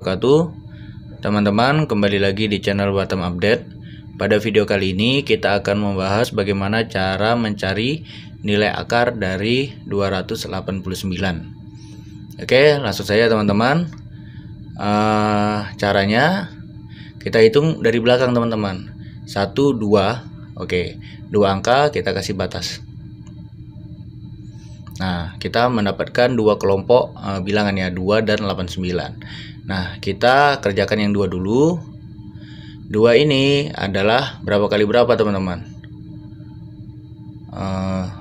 wabarakatuh Teman-teman kembali lagi di channel Batam Update Pada video kali ini kita akan membahas bagaimana cara mencari nilai akar dari 289 Oke langsung saja teman-teman uh, Caranya kita hitung dari belakang teman-teman 1, 2 Oke dua angka kita kasih batas Nah, kita mendapatkan dua kelompok e, eh, bilangan ya, 2 dan 89. Nah, kita kerjakan yang dua dulu. Dua ini adalah berapa kali berapa, teman-teman? E,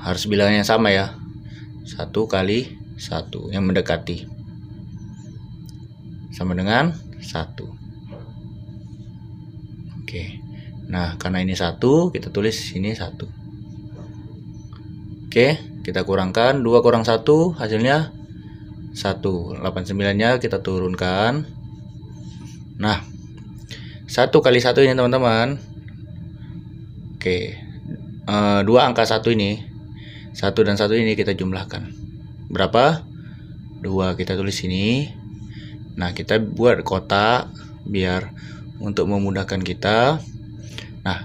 harus bilangnya sama ya. satu kali satu yang mendekati. Sama dengan satu. Oke. Nah, karena ini satu, kita tulis ini satu. Oke kita kurangkan 2 kurang 1 hasilnya 1 89 nya kita turunkan nah 1 kali 1 ini teman-teman oke e, eh, 2 angka 1 ini 1 dan 1 ini kita jumlahkan berapa 2 kita tulis ini nah kita buat kotak biar untuk memudahkan kita nah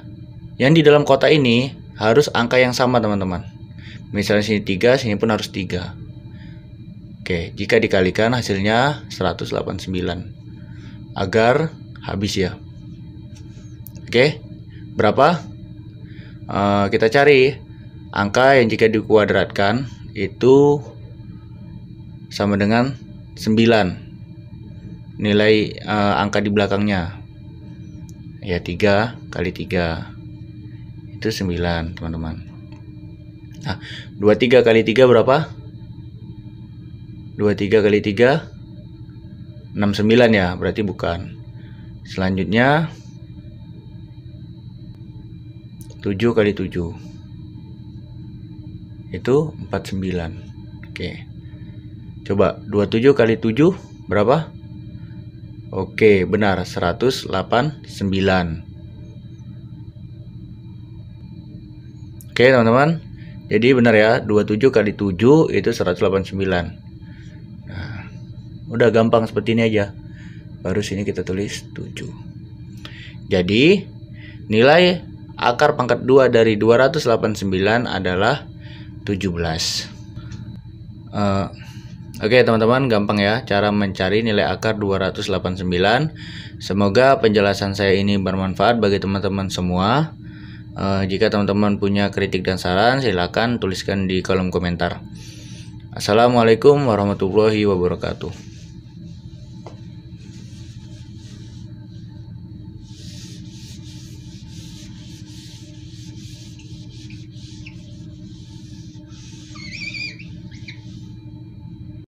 yang di dalam kotak ini harus angka yang sama teman-teman Misalnya sini 3, sini pun harus 3. Oke, jika dikalikan hasilnya 189. Agar habis ya. Oke, berapa? E, kita cari angka yang jika dikuadratkan itu sama dengan 9. Nilai e, angka di belakangnya. Ya, 3 kali 3 itu 9, teman-teman. Nah, 23 kali 3 berapa? 23 kali 3 69 ya, berarti bukan. Selanjutnya 7 kali 7 itu 49. Oke. Coba 27 kali 7 berapa? Oke, benar 189. Oke, teman-teman. Jadi benar ya, 27 kali 7 itu 189. Nah, udah gampang seperti ini aja. Baru sini kita tulis 7. Jadi nilai akar pangkat 2 dari 289 adalah 17. Uh, eh, Oke okay, teman-teman gampang ya cara mencari nilai akar 289 Semoga penjelasan saya ini bermanfaat bagi teman-teman semua Uh, jika teman-teman punya kritik dan saran, silakan tuliskan di kolom komentar. Assalamualaikum warahmatullahi wabarakatuh.